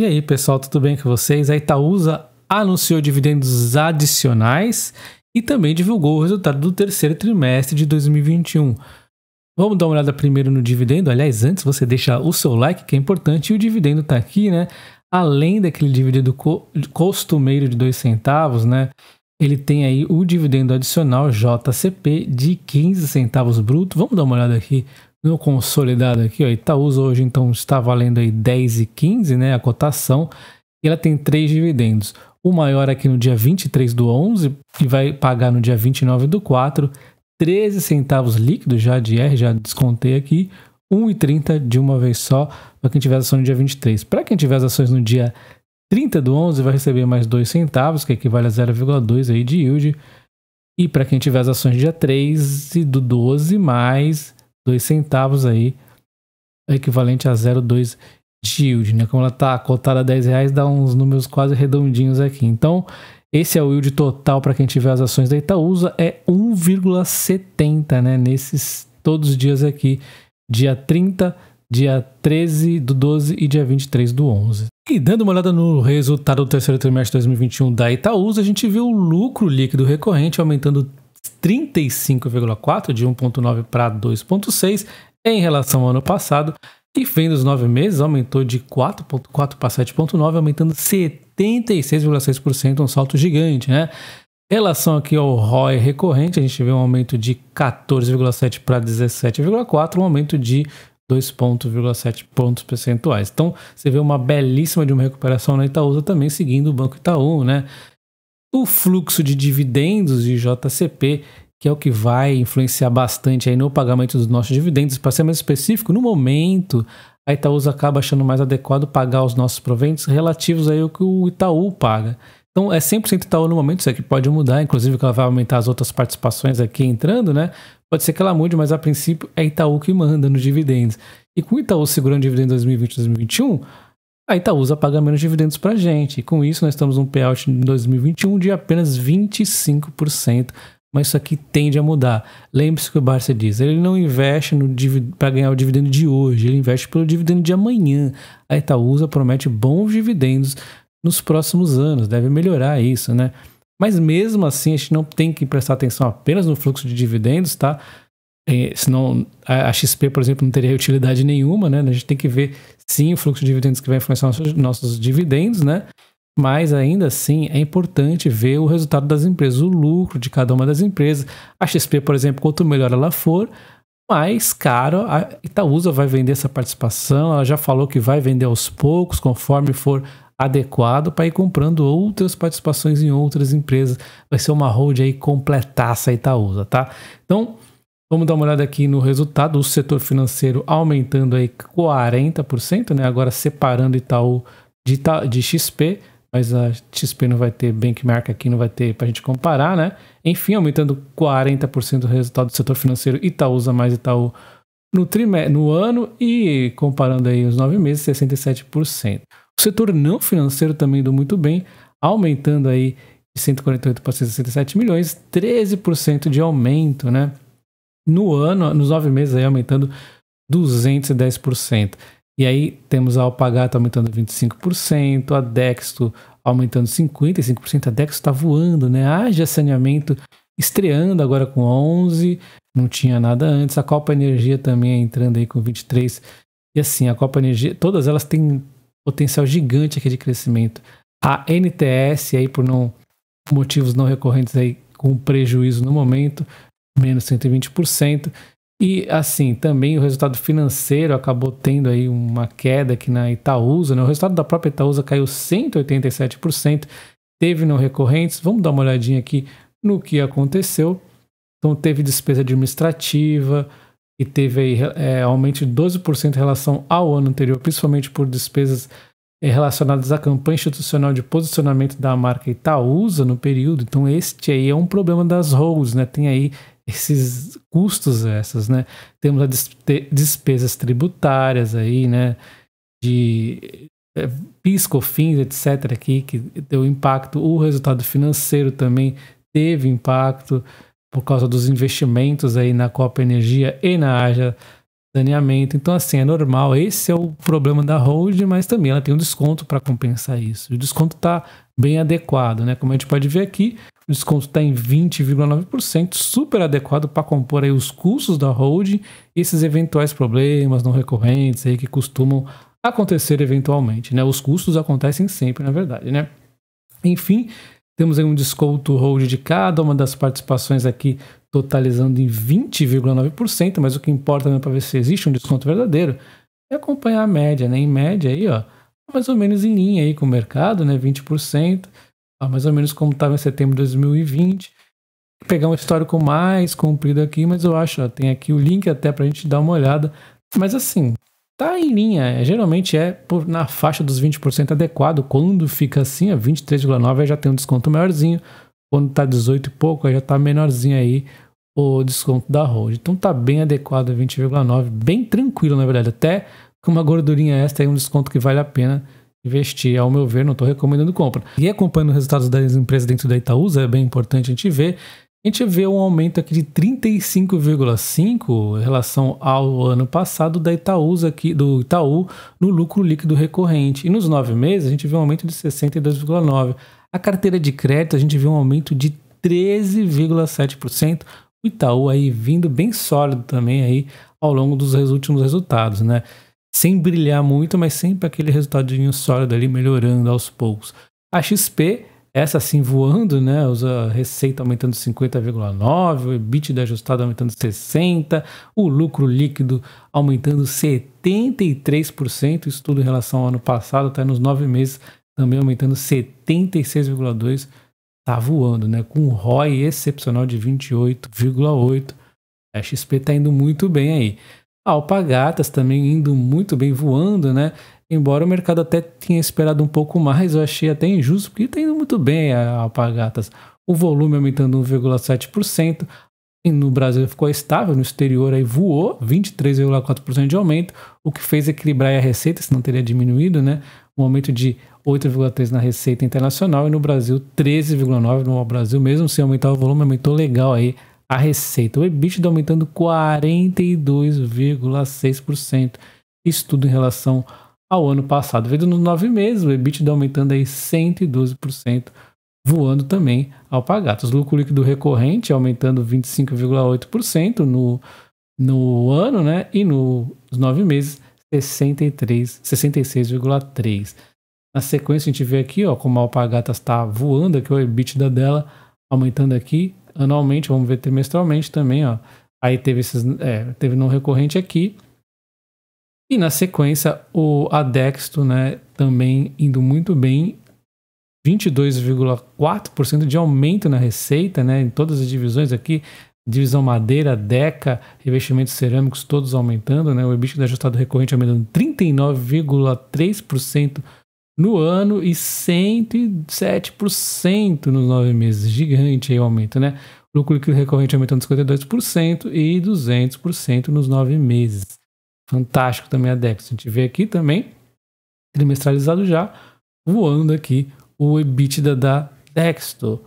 E aí, pessoal, tudo bem com vocês? A Itaúsa anunciou dividendos adicionais e também divulgou o resultado do terceiro trimestre de 2021. Vamos dar uma olhada primeiro no dividendo. Aliás, antes você deixa o seu like, que é importante, e o dividendo está aqui, né? Além daquele dividendo costumeiro de 2 centavos, né? Ele tem aí o dividendo adicional JCP de 15 centavos bruto. Vamos dar uma olhada aqui no consolidado aqui, ó, Itaúsa hoje então está valendo aí 10 né, a cotação, e ela tem três dividendos. O maior aqui no dia 23 do 11 que vai pagar no dia 29 do 4, 13 centavos líquidos já de R, já descontei aqui, 1,30 de uma vez só para quem tiver as ações no dia 23. Para quem tiver as ações no dia 30 do 11 vai receber mais 2 centavos, que equivale a 0,2 aí de yield. E para quem tiver as ações dia 13 do 12 mais 2 centavos aí, equivalente a 0,2 yield, né? Como ela tá cotada a 10 reais, dá uns números quase redondinhos aqui. Então, esse é o yield total para quem tiver as ações da Itaúsa, é 1,70, né? Nesses todos os dias aqui, dia 30, dia 13 do 12 e dia 23 do 11. E dando uma olhada no resultado do terceiro trimestre de 2021 da Itaúsa, a gente viu o lucro líquido recorrente aumentando 35,4% de 1,9% para 2,6% em relação ao ano passado, e fim dos nove meses aumentou de 4,4% para 7,9%, aumentando 76,6%, um salto gigante, né? Em relação aqui ao ROI recorrente, a gente vê um aumento de 14,7 para 17,4, um aumento de 2,7 pontos percentuais. Então, você vê uma belíssima de uma recuperação na Itaúsa também, seguindo o Banco Itaú, né? o fluxo de dividendos de JCP, que é o que vai influenciar bastante aí no pagamento dos nossos dividendos. Para ser mais específico, no momento, a Itaúsa acaba achando mais adequado pagar os nossos proventos relativos aí ao que o Itaú paga. Então é 100% Itaú no momento, isso aqui é pode mudar, inclusive que ela vai aumentar as outras participações aqui entrando, né? Pode ser que ela mude, mas a princípio é Itaú que manda nos dividendos. E com o Itaú segurando dividendos em 2020 e 2021, a ah, Itaúsa então, paga menos dividendos para a gente. E com isso, nós estamos num payout em 2021 de apenas 25%. Mas isso aqui tende a mudar. Lembre-se que o Barça diz: ele não investe para ganhar o dividendo de hoje, ele investe pelo dividendo de amanhã. A Itaúsa promete bons dividendos nos próximos anos, deve melhorar isso, né? Mas mesmo assim, a gente não tem que prestar atenção apenas no fluxo de dividendos, tá? É, senão a XP, por exemplo, não teria utilidade nenhuma, né? A gente tem que ver, sim, o fluxo de dividendos que vai influenciar nossos, nossos dividendos, né? Mas ainda assim é importante ver o resultado das empresas, o lucro de cada uma das empresas. A XP, por exemplo, quanto melhor ela for, mais caro a Itaúsa vai vender essa participação. Ela já falou que vai vender aos poucos, conforme for adequado para ir comprando outras participações em outras empresas. Vai ser uma hold aí completar essa Itaúsa, tá? Então, Vamos dar uma olhada aqui no resultado, o setor financeiro aumentando aí 40%, né? agora separando Itaú de, de XP, mas a XP não vai ter benchmark aqui, não vai ter para a gente comparar, né? Enfim, aumentando 40% o resultado do setor financeiro usa mais Itaú no, no ano e comparando aí os nove meses, 67%. O setor não financeiro também indo muito bem, aumentando aí de 148 para 67 milhões, 13% de aumento, né? no ano, nos nove meses, aí aumentando 210%. E aí temos a Alpagata aumentando 25%, a Dexto aumentando 55%. A Dexto está voando, né? Haja saneamento estreando agora com 11%, não tinha nada antes. A Copa Energia também é entrando aí com 23%. E assim, a Copa Energia, todas elas têm potencial gigante aqui de crescimento. A NTS aí por não motivos não recorrentes aí com prejuízo no momento, menos 120%. E assim, também o resultado financeiro acabou tendo aí uma queda aqui na Itaúsa, né? O resultado da própria Itaúsa caiu 187%, teve não recorrentes. Vamos dar uma olhadinha aqui no que aconteceu. Então teve despesa administrativa e teve aí é, aumento de 12% em relação ao ano anterior, principalmente por despesas é, relacionadas à campanha institucional de posicionamento da marca Itaúsa no período. Então este aí é um problema das holds, né? Tem aí esses custos essas, né? Temos as despesas tributárias aí, né? De eh, PIS, COFINS, etc. aqui, que deu impacto. O resultado financeiro também teve impacto por causa dos investimentos aí na Copa Energia e na Aja saneamento. Então, assim, é normal. Esse é o problema da hold, mas também ela tem um desconto para compensar isso. O desconto está bem adequado, né? Como a gente pode ver aqui, o desconto está em 20,9%, super adequado para compor aí os custos da hold e esses eventuais problemas não recorrentes aí que costumam acontecer eventualmente, né? Os custos acontecem sempre, na verdade, né? Enfim, temos aí um desconto hold de cada uma das participações aqui, totalizando em 20,9%, mas o que importa mesmo para ver se existe um desconto verdadeiro é acompanhar a média, né? Em média aí, ó, mais ou menos em linha aí com o mercado, né? 20%, ó, mais ou menos como estava em setembro de 2020 pegar um histórico mais comprido aqui, mas eu acho, ó, tem aqui o link até para a gente dar uma olhada. Mas assim, tá em linha. É, geralmente é por, na faixa dos 20% adequado. Quando fica assim, a 23,9% já tem um desconto maiorzinho. Quando tá 18 e pouco, aí já tá menorzinho aí o desconto da Road. Então tá bem adequado a 20,9%, bem tranquilo na verdade. Até com uma gordurinha extra e um desconto que vale a pena investir. Ao meu ver, não estou recomendando compra. E acompanhando os resultados das empresas dentro da Itaúsa, é bem importante a gente ver a gente vê um aumento aqui de 35,5 em relação ao ano passado da Itaúsa aqui, do Itaú no lucro líquido recorrente. E nos nove meses a gente vê um aumento de 62,9. A carteira de crédito a gente vê um aumento de 13,7%. O Itaú aí vindo bem sólido também aí ao longo dos últimos resultados, né? Sem brilhar muito, mas sempre aquele resultado sólido ali melhorando aos poucos. A XP essa assim voando, né? Usa receita aumentando 50,9, o EBITDA ajustado aumentando 60, o lucro líquido aumentando 73%, isso tudo em relação ao ano passado, tá até nos nove meses também aumentando 76,2, tá voando, né? Com um ROI excepcional de 28,8. A XP tá indo muito bem aí. Alpagatas também indo muito bem voando, né? Embora o mercado até tinha esperado um pouco mais, eu achei até injusto, porque está indo muito bem a Alpagatas. O volume aumentando 1,7%, e no Brasil ficou estável, no exterior aí voou, 23,4% de aumento, o que fez equilibrar a receita, senão teria diminuído, né? Um aumento de 8,3% na receita internacional e no Brasil 13,9%. No Brasil, mesmo sem aumentar o volume, aumentou legal aí a receita. O EBITDA aumentando 42,6%. Isso tudo em relação ao ano passado. Vendo nos nove meses, o EBITDA aumentando aí 112%, voando também ao Pagatos. Lucro líquido recorrente aumentando 25,8% no, no ano, né? E nos nove meses, 63, 66,3%. Na sequência, a gente vê aqui ó, como a Alpagatas está voando aqui, o EBITDA dela aumentando aqui anualmente, vamos ver trimestralmente também, ó. Aí teve esses, é, teve não recorrente aqui. E na sequência, o Adexto, né, também indo muito bem, 22,4% de aumento na receita, né, em todas as divisões aqui, divisão madeira, Deca, revestimentos cerâmicos, todos aumentando, né, o EBITDA ajustado recorrente aumentando 39,3% no ano e 107% nos nove meses. Gigante aí o aumento, né? Lucro líquido recorrente aumentando 52% e 200% nos nove meses. Fantástico também a Dex. A gente vê aqui também, trimestralizado já, voando aqui o EBITDA da Dexto.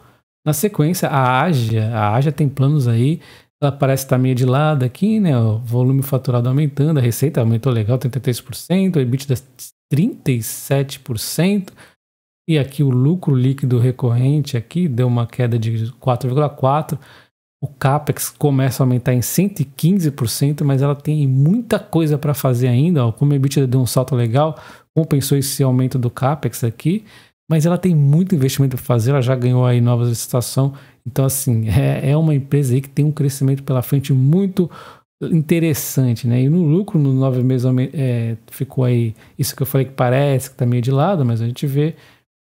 Na sequência, a Aja, a Aja tem planos aí, ela parece estar tá meio de lado aqui, né? O volume faturado aumentando, a receita aumentou legal, 33%, o EBITDA 37%. E aqui o lucro líquido recorrente aqui deu uma queda de 4,4%. O CAPEX começa a aumentar em 115%, mas ela tem muita coisa para fazer ainda. Ó. Como a EBITDA deu um salto legal, compensou esse aumento do CAPEX aqui, mas ela tem muito investimento para fazer, ela já ganhou aí novas licitação. Então, assim, é, é uma empresa aí que tem um crescimento pela frente muito interessante, né? E no lucro, no nove meses, é, ficou aí isso que eu falei que parece que tá meio de lado, mas a gente vê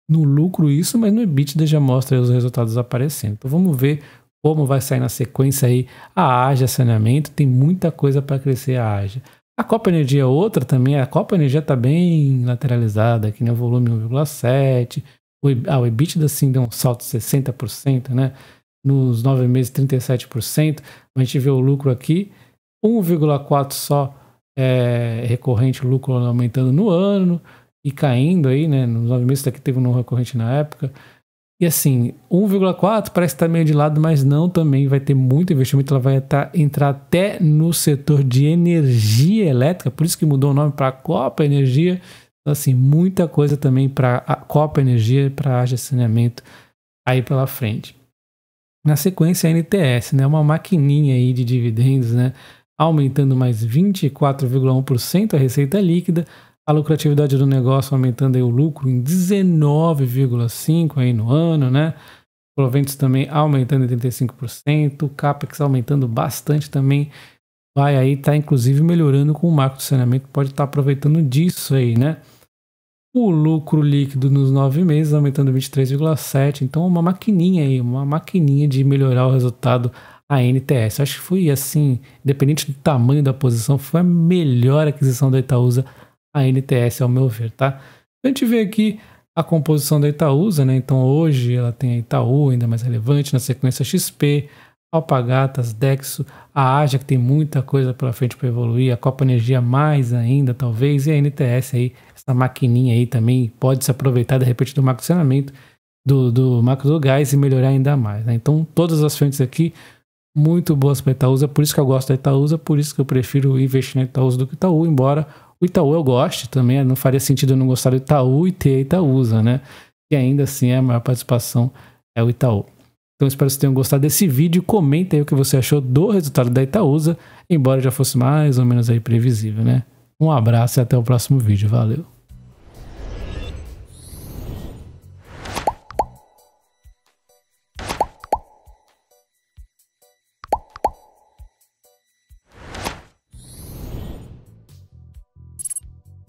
no lucro isso, mas no EBITDA já mostra os resultados aparecendo. Então vamos ver como vai sair na sequência aí a Aja Saneamento, tem muita coisa para crescer a Aja. A Copa Energia é outra também, a Copa Energia está bem lateralizada, aqui no né? O volume 1,7, ah, o EBITDA sim deu um salto de 60%, né? Nos nove meses, 37%. A gente vê o lucro aqui 1,4% só é, recorrente lucro aumentando no ano e caindo aí, né? Nos nove meses daqui teve um não recorrente na época. E assim, 1,4 parece estar tá meio de lado, mas não também vai ter muito investimento. Ela vai tá, entrar até no setor de energia elétrica, por isso que mudou o nome para Copa Energia. Então, assim, muita coisa também para Copa Energia, para a saneamento aí pela frente. Na sequência, a NTS, né? Uma maquininha aí de dividendos, né? aumentando mais 24,1% a receita líquida, a lucratividade do negócio aumentando o lucro em 19,5% aí no ano, né? Proventos também aumentando em 35%, o CAPEX aumentando bastante também. Vai aí, tá inclusive melhorando com o marco de saneamento, pode estar tá aproveitando disso aí, né? O lucro líquido nos nove meses aumentando 23,7%, então uma maquininha aí, uma maquininha de melhorar o resultado a NTS. Acho que foi assim, independente do tamanho da posição, foi a melhor aquisição da Itaúsa, a NTS, ao meu ver, tá? A gente vê aqui a composição da Itaúsa, né? Então hoje ela tem a Itaú, ainda mais relevante, na sequência XP, Alpagatas, Dexo, a Aja, que tem muita coisa pela frente para evoluir, a Copa Energia mais ainda, talvez, e a NTS aí, essa maquininha aí também pode se aproveitar de repente do macro do, do macro do gás e melhorar ainda mais. Né? Então, todas as frentes aqui muito boas para Itaúsa, por isso que eu gosto da Itaúsa, por isso que eu prefiro investir na Itaúsa do que Itaú, embora o Itaú eu goste também, não faria sentido eu não gostar do Itaú e ter a Itaúsa, né? E ainda assim a maior participação é o Itaú. Então espero que vocês tenham gostado desse vídeo, comenta aí o que você achou do resultado da Itaúsa, embora já fosse mais ou menos aí previsível, né? Um abraço e até o próximo vídeo, valeu!